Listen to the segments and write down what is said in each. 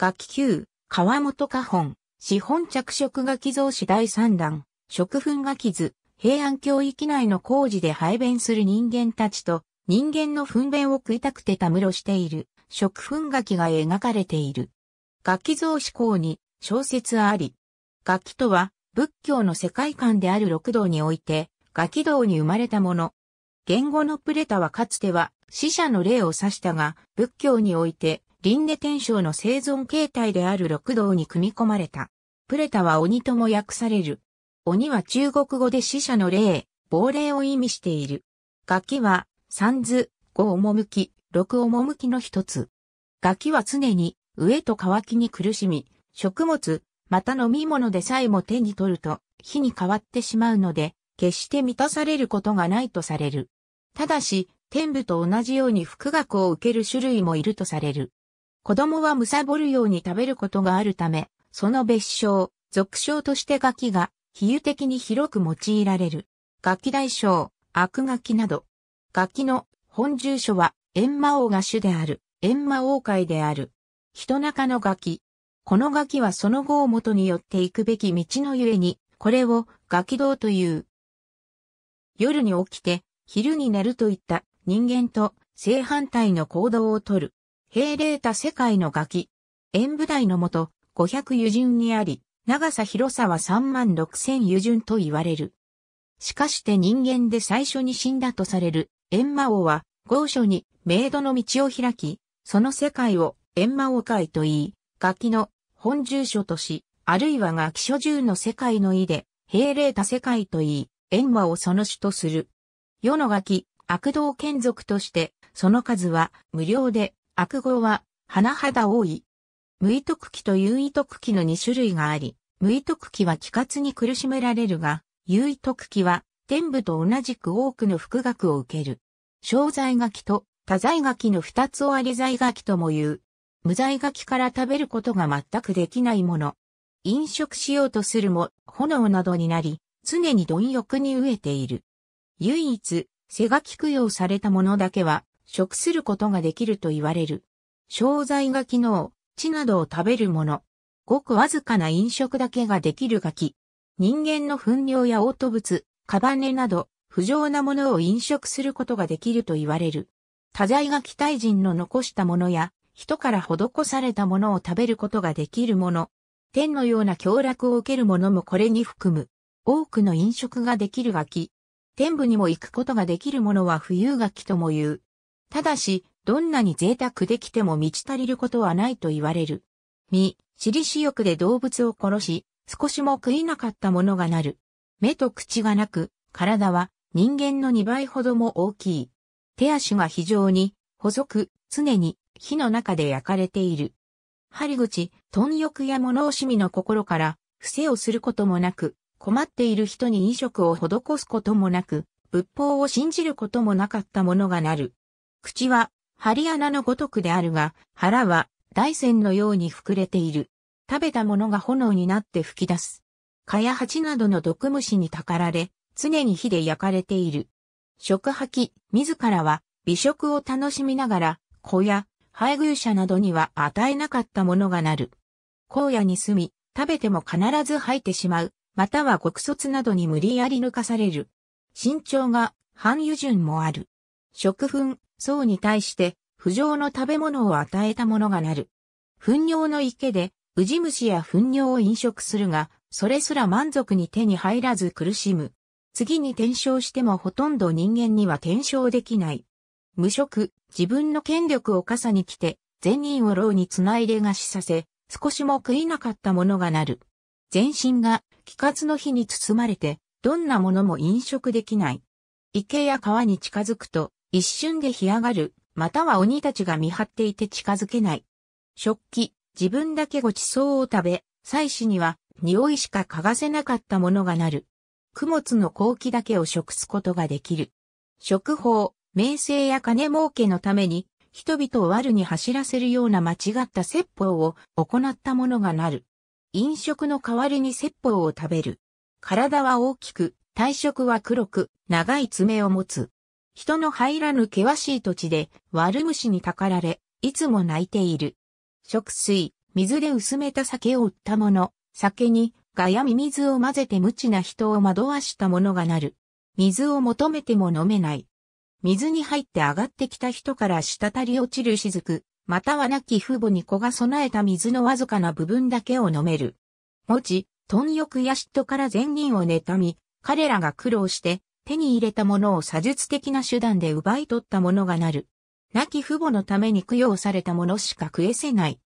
楽器級、川本花本、資本着色楽器造資第3弾、食粉楽器図、平安教域内の工事で排便する人間たちと、人間の糞便を食いたくてたむろしている、食粉楽器が描かれている。楽器増思校に小説あり。楽器とは、仏教の世界観である六道において、楽器道に生まれたもの。言語のプレタはかつては死者の霊を指したが、仏教において輪廻天章の生存形態である六道に組み込まれた。プレタは鬼とも訳される。鬼は中国語で死者の霊、亡霊を意味している。ガキは、三図、五趣、六趣の一つ。ガキは常に、飢えと乾きに苦しみ、食物、また飲み物でさえも手に取ると、火に変わってしまうので、決して満たされることがないとされる。ただし、天部と同じように副学を受ける種類もいるとされる。子供は貪るように食べることがあるため、その別称、俗称としてガキが、比喩的に広く用いられる。ガキ大将、悪ガキなど。ガキの本住所は、閻魔王が主である、閻魔王会である。人中のガキ。このガキはその後を元によって行くべき道のゆえに、これをガキ道という。夜に起きて、昼に寝るといった人間と正反対の行動をとる。平霊た世界のキ。演武台のもと、500湯順にあり、長さ広さは3万6000湯順と言われる。しかして人間で最初に死んだとされる、閻魔王は、豪書に、メイドの道を開き、その世界を、閻魔王界と言い、楽器の本住所とし、あるいは楽器書住の世界の意で、平霊た世界と言い、閻魔をその主とする。世の楽器、悪道眷属として、その数は無料で悪語は、花肌多い。無意徳期と有意徳期の2種類があり、無意徳期は気活に苦しめられるが、有意徳期は、天部と同じく多くの副学を受ける。小在書きと多在書きの二つをあり在書きとも言う。無在書きから食べることが全くできないもの。飲食しようとするも、炎などになり、常に貪欲に飢えている。唯一、背が供養されたものだけは、食することができると言われる。商材が機能、地などを食べるもの。ごくわずかな飲食だけができるガキ。人間の糞尿や嘔吐物、カバネなど、不浄なものを飲食することができると言われる。多罪が期待人の残したものや、人から施されたものを食べることができるもの。天のような凶楽を受けるものもこれに含む。多くの飲食ができるガキ。天部にも行くことができるものは浮遊ガキとも言う。ただし、どんなに贅沢できても満ち足りることはないと言われる。身、尻死欲で動物を殺し、少しも食いなかったものがなる。目と口がなく、体は人間の2倍ほども大きい。手足が非常に細く、常に火の中で焼かれている。針口、豚欲や物惜しみの心から、伏せをすることもなく、困っている人に飲食を施すこともなく、仏法を信じることもなかったものがなる。口は針穴のごとくであるが、腹は大仙のように膨れている。食べたものが炎になって吹き出す。蚊や蜂などの毒虫にたかられ、常に火で焼かれている。食吐き、自らは美食を楽しみながら、子や配偶者などには与えなかったものがなる。荒野に住み、食べても必ず吐いてしまう、または極卒などに無理やり抜かされる。身長が半油順もある。食粉、僧に対して、不浄の食べ物を与えたものがなる。糞尿の池で、ウジ虫や糞尿を飲食するが、それすら満足に手に入らず苦しむ。次に転生してもほとんど人間には転生できない。無職、自分の権力を傘に来て、善人を牢につないで餓死させ、少しも食いなかったものがなる。全身が、気活の火に包まれて、どんなものも飲食できない。池や川に近づくと、一瞬で干上がる、または鬼たちが見張っていて近づけない。食器、自分だけご馳走を食べ、祭祀には匂いしか嗅がせなかったものがなる。供物の後期だけを食すことができる。食法、名声や金儲けのために、人々を悪に走らせるような間違った説法を行ったものがなる。飲食の代わりに説法を食べる。体は大きく、体色は黒く、長い爪を持つ。人の入らぬ険しい土地で、悪虫にたかられ、いつも泣いている。食水、水で薄めた酒を売った者、酒に、がやみ水を混ぜて無知な人を惑わした者がなる。水を求めても飲めない。水に入って上がってきた人から滴り落ちる雫、または亡き父母に子が備えた水のわずかな部分だけを飲める。持ち、貪欲や嫉妬から善人を妬み、彼らが苦労して、手に入れたものを詐術的な手段で奪い取ったものがなる。亡き父母のために供養されたものしか食えせない。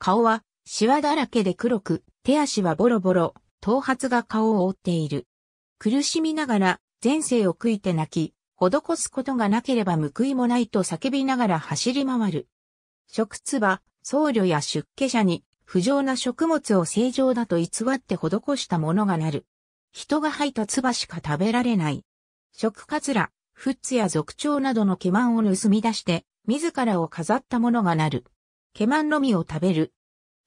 顔は、シワだらけで黒く、手足はボロボロ、頭髪が顔を覆っている。苦しみながら、前世を悔いて泣き、施すことがなければ報いもないと叫びながら走り回る。食唾、僧侶や出家者に、不浄な食物を正常だと偽って施したものがなる。人が吐いた唾しか食べられない。食カツラ、フッツや族長などの毛満を盗み出して、自らを飾ったものがなる。毛満のみを食べる。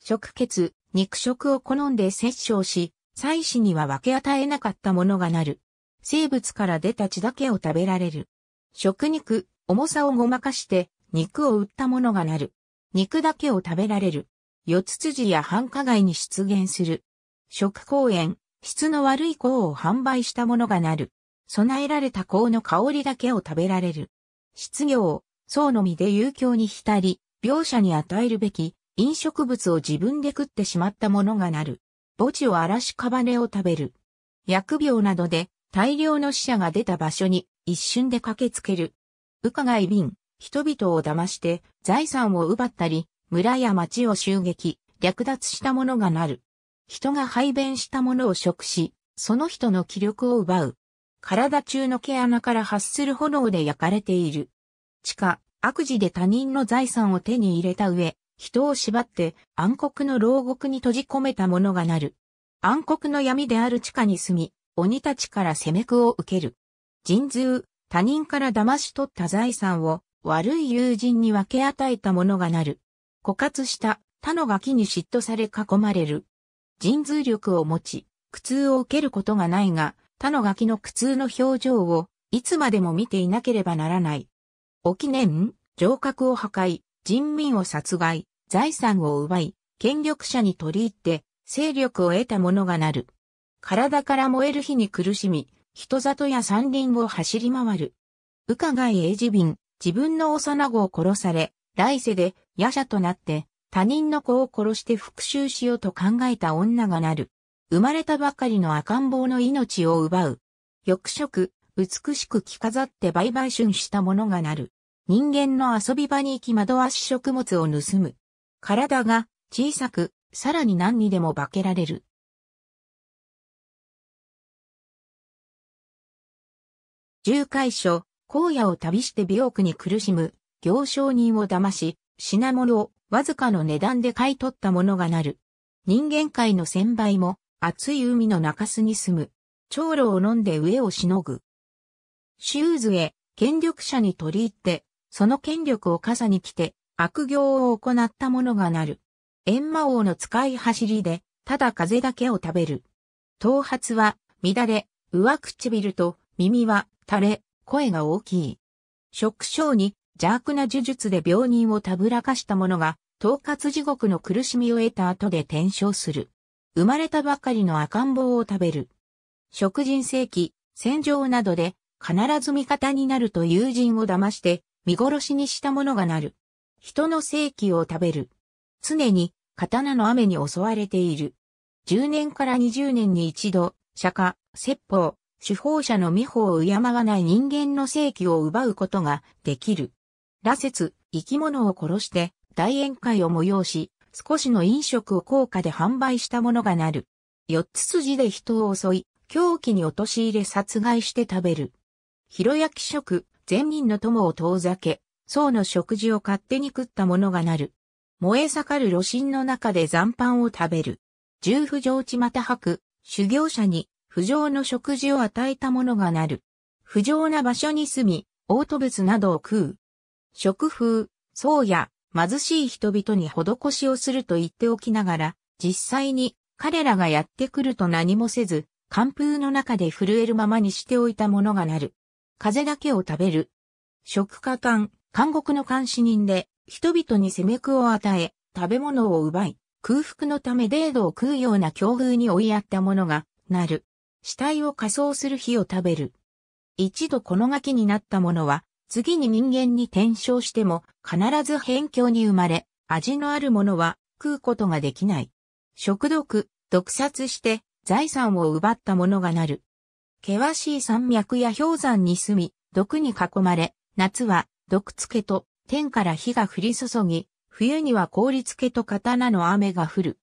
食血、肉食を好んで摂生し、祭祀には分け与えなかったものがなる。生物から出た血だけを食べられる。食肉、重さをごまかして、肉を売ったものがなる。肉だけを食べられる。四つ辻や繁華街に出現する。食公園、質の悪い子を販売したものがなる。備えられた香の香りだけを食べられる。失業、僧のみで遊興に浸り、描写に与えるべき、飲食物を自分で食ってしまったものがなる。墓地を荒らしカバネを食べる。疫病などで大量の死者が出た場所に一瞬で駆けつける。伺い便、人々を騙して財産を奪ったり、村や町を襲撃、略奪したものがなる。人が排便したものを食し、その人の気力を奪う。体中の毛穴から発する炎で焼かれている。地下、悪事で他人の財産を手に入れた上、人を縛って暗黒の牢獄に閉じ込めた者がなる。暗黒の闇である地下に住み、鬼たちから攻めくを受ける。人通、他人から騙し取った財産を悪い友人に分け与えた者がなる。枯渇した他のガキに嫉妬され囲まれる。人通力を持ち、苦痛を受けることがないが、他のガキの苦痛の表情を、いつまでも見ていなければならない。記念、城郭を破壊、人民を殺害、財産を奪い、権力者に取り入って、勢力を得た者がなる。体から燃える火に苦しみ、人里や山林を走り回る。うかがい英治便、自分の幼子を殺され、来世で、夜叉となって、他人の子を殺して復讐しようと考えた女がなる。生まれたばかりの赤ん坊の命を奪う。欲色、美しく着飾って売買春したものがなる。人間の遊び場に行き惑わし食物を盗む。体が小さく、さらに何にでも化けられる。重回所、荒野を旅して美区に苦しむ、行商人を騙し、品物をわずかの値段で買い取ったものがなる。人間界の千倍も、熱い海の中洲に住む。長老を飲んで飢えをしのぐ。シューズへ、権力者に取り入って、その権力を傘に来て、悪行を行った者がなる。閻魔王の使い走りで、ただ風だけを食べる。頭髪は、乱れ、上唇と、耳は、垂れ、声が大きい。食傷に、邪悪な呪術で病人をたぶらかした者が、統括地獄の苦しみを得た後で転生する。生まれたばかりの赤ん坊を食べる。食人世紀、戦場などで、必ず味方になると友人を騙して、見殺しにした者がなる。人の世紀を食べる。常に、刀の雨に襲われている。10年から20年に一度、釈迦、説法、主法者の未法を敬わない人間の世紀を奪うことができる。羅刹、生き物を殺して大宴会を催し、少しの飲食を高価で販売したものがなる。四つ筋で人を襲い、狂気に陥れ殺害して食べる。広焼き食、善人の友を遠ざけ、僧の食事を勝手に食ったものがなる。燃え盛る炉心の中で残飯を食べる。重不上地また吐く、修行者に不上の食事を与えたものがなる。不上な場所に住み、嘔吐物などを食う。食風、僧や、貧しい人々に施しをすると言っておきながら、実際に彼らがやってくると何もせず、寒風の中で震えるままにしておいたものがなる。風だけを食べる。食家官、監獄の監視人で、人々に攻め苦を与え、食べ物を奪い、空腹のためデードを食うような境遇に追いやったものが、なる。死体を仮装する日を食べる。一度このガキになったものは、次に人間に転生しても必ず辺境に生まれ、味のあるものは食うことができない。食毒、毒殺して財産を奪った者がなる。険しい山脈や氷山に住み、毒に囲まれ、夏は毒付けと天から火が降り注ぎ、冬には氷付けと刀の雨が降る。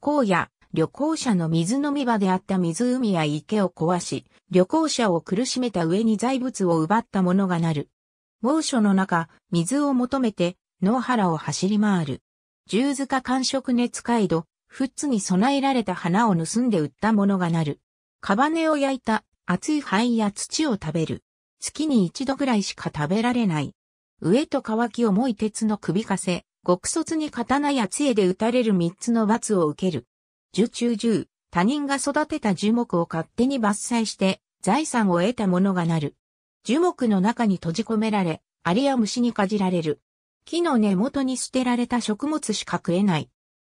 荒野、旅行者の水飲み場であった湖や池を壊し、旅行者を苦しめた上に財物を奪った者がなる。猛暑の中、水を求めて、野原を走り回る。十塚寒触、熱街道、富津に備えられた花を盗んで売ったものがなる。カバネを焼いた熱い灰や土を食べる。月に一度ぐらいしか食べられない。上と乾き重い鉄の首かせ、極卒に刀や杖で打たれる三つの罰を受ける。受注十、他人が育てた樹木を勝手に伐採して財産を得たものがなる。樹木の中に閉じ込められ、アリや虫にかじられる。木の根元に捨てられた食物しか食えない。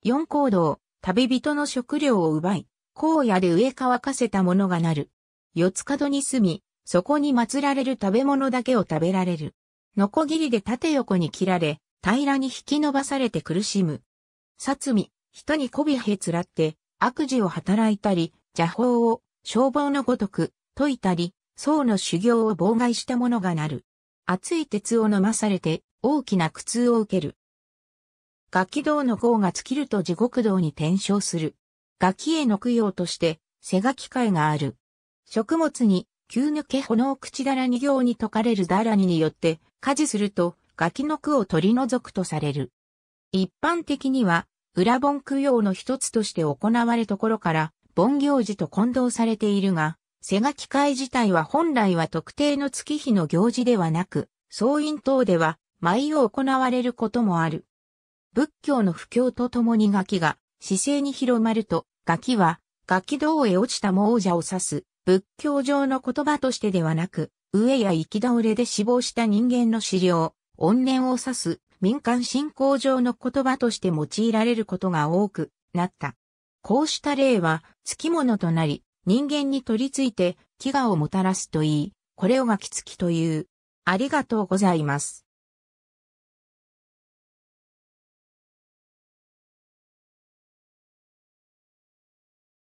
四行動、旅人の食料を奪い、荒野で植え乾かせたものがなる。四つ角に住み、そこに祀られる食べ物だけを食べられる。ノコギリで縦横に切られ、平らに引き伸ばされて苦しむ。殺み、人に媚びへつらって、悪事を働いたり、邪法を、消防のごとく、解いたり、僧の修行を妨害した者がなる。熱い鉄を飲まされて大きな苦痛を受ける。ガキ道の号が尽きると地獄道に転生する。ガキへの供養として、背が機会がある。食物に、急抜け炎口だらに行に解かれるだらにによって、家事すると、ガキの句を取り除くとされる。一般的には、裏盆供養の一つとして行われところから、盆行事と混同されているが、瀬賀機会自体は本来は特定の月日の行事ではなく、総院等では、舞を行われることもある。仏教の布教とともにガキが、姿勢に広まると、ガキは、ガキ道へ落ちた亡者を指す、仏教上の言葉としてではなく、上や行き倒れで死亡した人間の資料、怨念を指す民間信仰上の言葉として用いられることが多くなった。こうした例は、月き物となり、人間に取り付いて飢餓をもたらすといい、これを巻きつきという。ありがとうございます。